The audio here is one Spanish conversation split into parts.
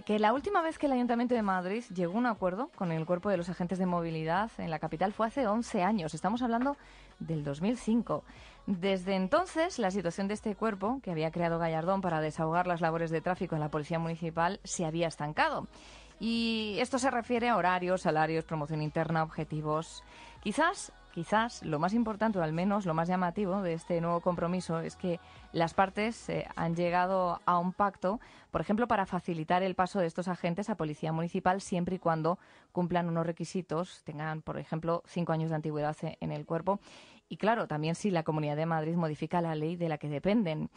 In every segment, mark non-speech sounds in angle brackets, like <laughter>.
que la última vez que el Ayuntamiento de Madrid llegó a un acuerdo con el cuerpo de los agentes de movilidad en la capital fue hace 11 años. Estamos hablando del 2005. Desde entonces, la situación de este cuerpo, que había creado Gallardón para desahogar las labores de tráfico en la Policía Municipal, se había estancado. Y esto se refiere a horarios, salarios, promoción interna, objetivos. Quizás Quizás lo más importante, o al menos lo más llamativo de este nuevo compromiso, es que las partes eh, han llegado a un pacto, por ejemplo, para facilitar el paso de estos agentes a Policía Municipal siempre y cuando cumplan unos requisitos, tengan, por ejemplo, cinco años de antigüedad e, en el cuerpo. Y claro, también si la Comunidad de Madrid modifica la ley de la que dependen.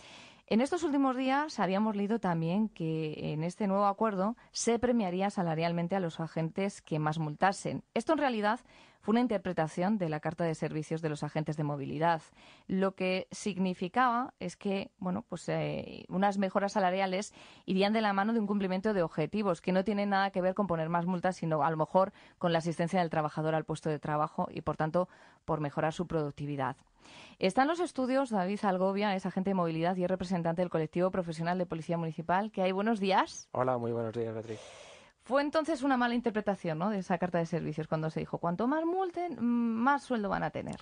En estos últimos días habíamos leído también que en este nuevo acuerdo se premiaría salarialmente a los agentes que más multasen. Esto en realidad fue una interpretación de la Carta de Servicios de los Agentes de Movilidad. Lo que significaba es que, bueno, pues eh, unas mejoras salariales irían de la mano de un cumplimiento de objetivos que no tienen nada que ver con poner más multas, sino a lo mejor con la asistencia del trabajador al puesto de trabajo y, por tanto, por mejorar su productividad. Están los estudios David Algovia, es agente de movilidad y es representante del colectivo profesional de Policía Municipal. Que hay buenos días. Hola, muy buenos días, Beatriz. Fue entonces una mala interpretación ¿no? de esa carta de servicios cuando se dijo, cuanto más multen, mm, más sueldo van a tener.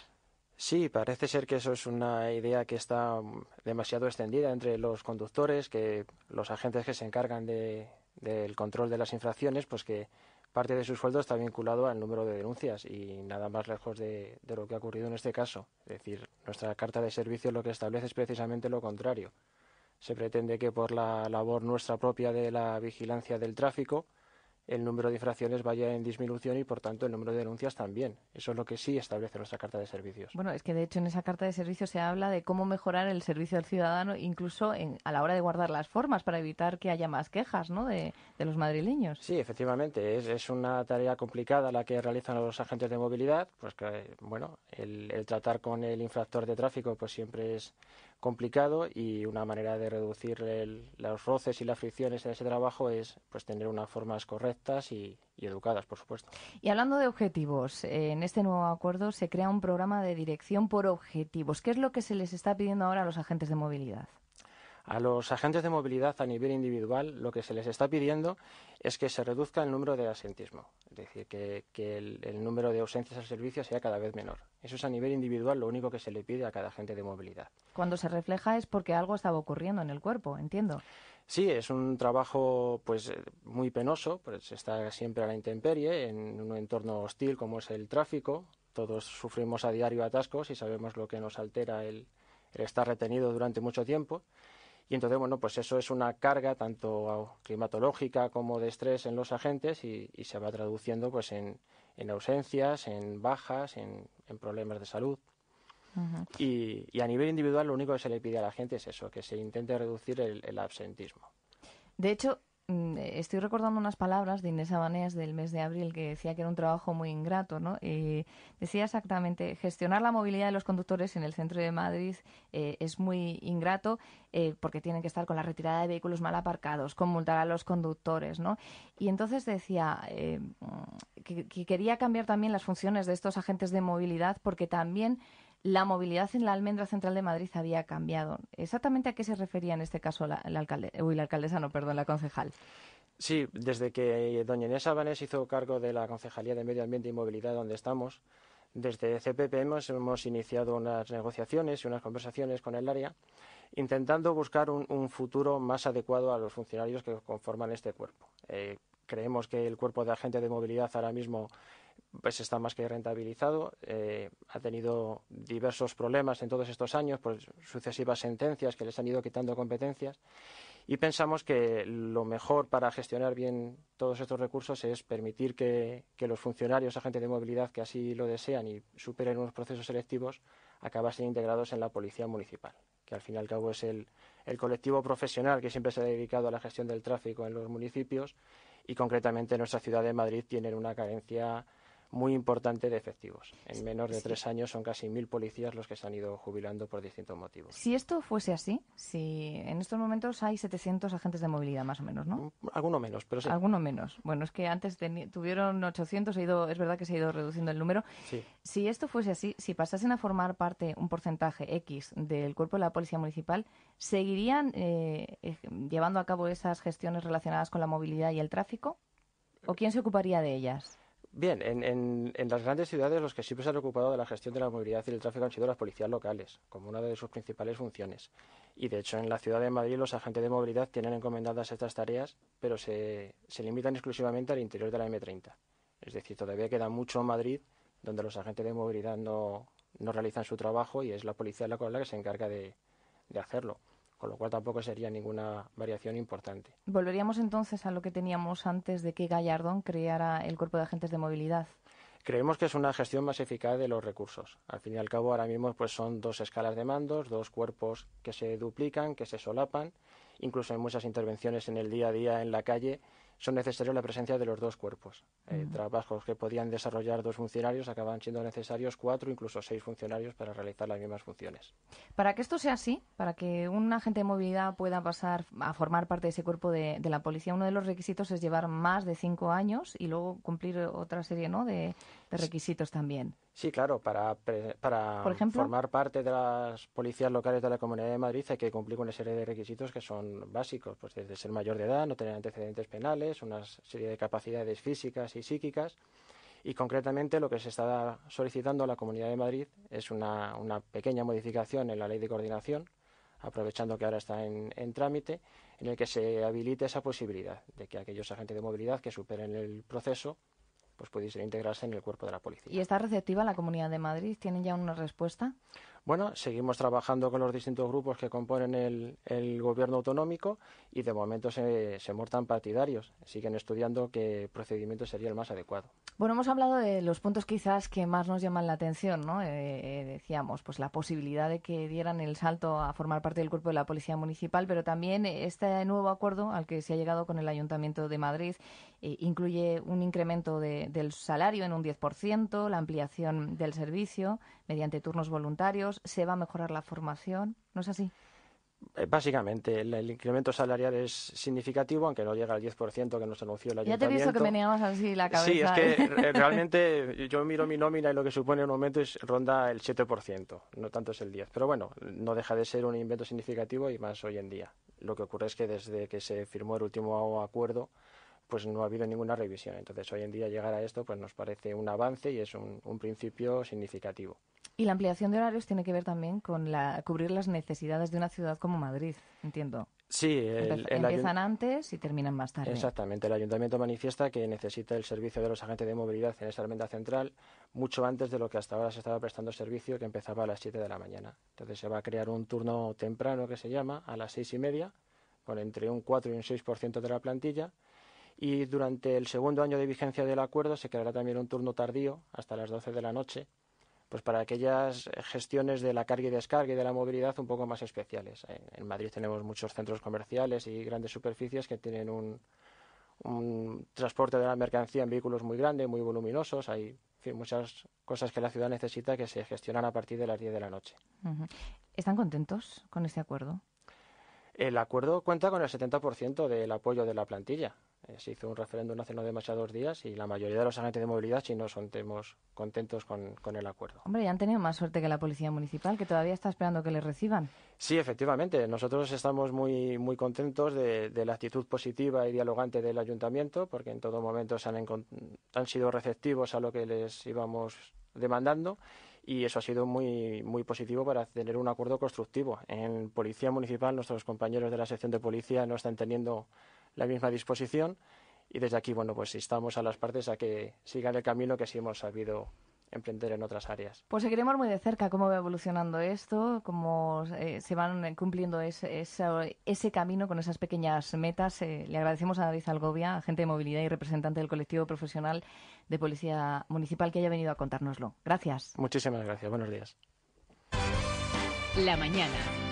Sí, parece ser que eso es una idea que está mm, demasiado extendida entre los conductores, que los agentes que se encargan del control de las infracciones, pues que parte de su sueldo está vinculado al número de denuncias y nada más lejos de, lo que ha ocurrido en este caso. Es decir, nuestra carta de servicios lo que establece es precisamente lo contrario. Se pretende que por la labor nuestra propia de la vigilancia del tráfico, el número de infracciones vaya en disminución y, por tanto, el número de denuncias también. Eso es lo que sí establece nuestra Carta de Servicios. Bueno, es que, de hecho, en esa Carta de Servicios se habla de cómo mejorar el servicio al ciudadano, incluso a la hora de guardar las formas para evitar que haya más quejas ¿no? de, los madrileños. Sí, efectivamente. Es, una tarea complicada la que realizan los agentes de movilidad. Pues que, bueno, el, el tratar con el infractor de tráfico pues siempre es complicado y una manera de reducir los roces y las fricciones en ese trabajo es pues tener unas formas correctas y, educadas, por supuesto. Y hablando de objetivos, en este nuevo acuerdo se crea un programa de dirección por objetivos. ¿Qué es lo que se les está pidiendo ahora a los agentes de movilidad? A los agentes de movilidad a nivel individual lo que se les está pidiendo es que se reduzca el número de asentismo, es decir, que, el, número de ausencias al servicio sea cada vez menor. Eso es a nivel individual lo único que se le pide a cada agente de movilidad. Cuando se refleja es porque algo estaba ocurriendo en el cuerpo, entiendo. Sí, es un trabajo pues muy penoso, pues está siempre a la intemperie, en un entorno hostil como es el tráfico. Todos sufrimos a diario atascos y sabemos lo que nos altera el estar retenido durante mucho tiempo. Y entonces, bueno, pues eso es una carga tanto climatológica como de estrés en los agentes y, se va traduciendo pues en, ausencias, en bajas, en, problemas de salud. y, a nivel individual lo único que se le pide a la gente es eso, que se intente reducir el, el absentismo. De hecho, Mm, estoy recordando unas palabras de Inés Abanés del mes de abril que decía que era un trabajo muy ingrato, ¿no? Eh, decía exactamente, gestionar la movilidad de los conductores en el centro de Madrid eh, es muy ingrato eh, porque tienen que estar con la retirada de vehículos mal aparcados, con multar a los conductores, ¿no? Y entonces decía mm, que quería cambiar también las funciones de estos agentes de movilidad porque también la movilidad en la almendra central de Madrid había cambiado. ¿Exactamente a qué se refería en este caso la, uy, la alcaldesa, no, perdón, la concejal? Sí, desde que eh, doña Inés Abanés hizo cargo de la Concejalía de Medio Ambiente y Movilidad donde estamos, desde CPP hemos, iniciado unas negociaciones y unas conversaciones con el área, intentando buscar un, futuro más adecuado a los funcionarios que conforman este cuerpo. Eh, creemos que el cuerpo de Agente de movilidad ahora mismo pues está más que rentabilizado. Eh, ha tenido diversos problemas en todos estos años por sucesivas sentencias que les han ido quitando competencias. Y pensamos que lo mejor para gestionar bien todos estos recursos es permitir que, los funcionarios, agentes de movilidad que así lo desean y superen unos procesos selectivos, acabasen integrados en la policía municipal, que al fin y al cabo es el, el colectivo profesional que siempre se ha dedicado a la gestión del tráfico en los municipios y concretamente en nuestra ciudad de Madrid tienen una carencia muy importante de efectivos. En menos de tres años son casi mil policías los que se han ido jubilando por distintos motivos. Si esto fuese así, si en estos momentos hay 700 agentes de movilidad más o menos, ¿no? Mm, alguno menos, pero sí. Alguno menos. Bueno, es que antes tuvieron 800, es verdad que se ha ido reduciendo el número. Si esto fuese así, si pasasen a formar parte un porcentaje X del cuerpo de la Policía Municipal, ¿seguirían eh, llevando a cabo esas gestiones relacionadas con la movilidad y el tráfico? ¿O quién se ocuparía de ellas? Bien, en, las grandes ciudades los que siempre se han ocupado de la gestión de la movilidad y el tráfico han sido las policías locales, como una de sus principales funciones. Y de hecho en la ciudad de Madrid los agentes de movilidad tienen encomendadas estas tareas, pero se, limitan exclusivamente al interior de la M30. Es decir, todavía queda mucho en Madrid donde los agentes de movilidad no, realizan su trabajo y es la policía de la que se encarga de hacerlo con lo cual tampoco sería ninguna variación importante. Volveríamos entonces a lo que teníamos antes de que Gallardón creara el cuerpo de agentes de movilidad. Creemos que es una gestión más eficaz de los recursos. Al fin y al cabo, ahora mismo pues son dos escalas de mandos, dos cuerpos que se duplican, que se solapan, incluso en muchas intervenciones en el día a día en la calle son necesarios la presencia de los dos cuerpos. Eh, trabajos que podían desarrollar dos funcionarios acaban siendo necesarios cuatro, incluso seis funcionarios para realizar las mismas funciones. Para que esto sea así, para que un agente de movilidad pueda pasar a formar parte de ese cuerpo de, la policía, uno de los requisitos es llevar más de cinco años y luego cumplir otra serie ¿no? de requisitos también. Sí, claro, para, formar parte de las policías locales de la Comunidad de Madrid hay que cumplir con una serie de requisitos que son básicos, pues desde ser mayor de edad, no tener antecedentes penales, una serie de capacidades físicas y psíquicas. Y concretamente lo que se está solicitando a la Comunidad de Madrid es una, pequeña modificación en la ley de coordinación, aprovechando que ahora está en trámite, en el que se habilite esa posibilidad de que aquellos agentes de movilidad que superen el proceso pues pudiesen integrarse en el cuerpo de la policía. ¿Y está receptiva la Comunidad de Madrid? ¿Tienen ya una respuesta? Bueno, seguimos trabajando con los distintos grupos que componen el, gobierno autonómico y de momento se, se muertan partidarios. Siguen estudiando qué procedimiento sería el más adecuado. Bueno, hemos hablado de los puntos quizás que más nos llaman la atención, ¿no? Eh, eh, decíamos, pues la posibilidad de que dieran el salto a formar parte del cuerpo de la Policía Municipal, pero también este nuevo acuerdo al que se ha llegado con el Ayuntamiento de Madrid eh, incluye un incremento del salario en un 10%, la ampliación del servicio mediante turnos voluntarios, se va a mejorar la formación, ¿no es así? Eh, básicamente, el, incremento salarial es significativo, aunque no llega al 10% que nos anunció el ayuntamiento. Ya te he visto que veníamos así la cabeza. Sí, es que ¿eh? <laughs> realmente yo miro mi nómina y lo que supone un aumento es ronda el 7%, no tanto es el 10%. Pero bueno, no deja de ser un invento significativo y más hoy en día. Lo que ocurre es que desde que se firmó el último acuerdo pues no ha habido ninguna revisión. Entonces, hoy en día llegar a esto pues nos parece un avance y es un, principio significativo. Y la ampliación de horarios tiene que ver también con la, cubrir las necesidades de una ciudad como Madrid, entiendo. Sí, empiezan antes y terminan más tarde. Exactamente. El ayuntamiento manifiesta que necesita el servicio de los agentes de movilidad en esta herramienta central mucho antes de lo que hasta ahora se estaba prestando servicio, que empezaba a las 7 de la mañana. Entonces se va a crear un turno temprano que se llama a las seis y media, con entre un 4 y un 6% de la plantilla, y durante el segundo año de vigencia del acuerdo se creará también un turno tardío hasta las 12 de la noche, pues para aquellas gestiones de la carga y descarga y de la movilidad un poco más especiales. Eh, en Madrid tenemos muchos centros comerciales y grandes superficies que tienen un, transporte de la mercancía en vehículos muy grandes, muy voluminosos, hay muchas cosas que la ciudad necesita que se gestionan a partir de las 10 de la noche. ¿Están contentos con este acuerdo? El acuerdo cuenta con el 70% del apoyo de la plantilla. Eh, se hizo un referéndum hace no demasiados días y la mayoría de los agentes de movilidad chinos son contentos con, el acuerdo. Hombre, ya han tenido más suerte que la Policía Municipal, que todavía está esperando que les reciban. Sí, efectivamente. Nosotros estamos muy, muy contentos de, la actitud positiva y dialogante del Ayuntamiento, porque en todo momento han, han sido receptivos a lo que les íbamos demandando y eso ha sido muy, muy positivo para tener un acuerdo constructivo. En Policía Municipal, nuestros compañeros de la sección de policía no están teniendo la misma disposición y desde aquí, bueno, pues instamos a las partes a que sigan el camino que sí hemos sabido emprender en otras áreas. Pues seguiremos muy de cerca cómo va evolucionando esto, cómo eh, se van eh, cumpliendo ese, ese, camino con esas pequeñas metas. Eh, le agradecemos a David Algovia, agente de movilidad y representante del colectivo profesional de Policía Municipal, que haya venido a contárnoslo. Gracias. Muchísimas gracias. Buenos días. La mañana.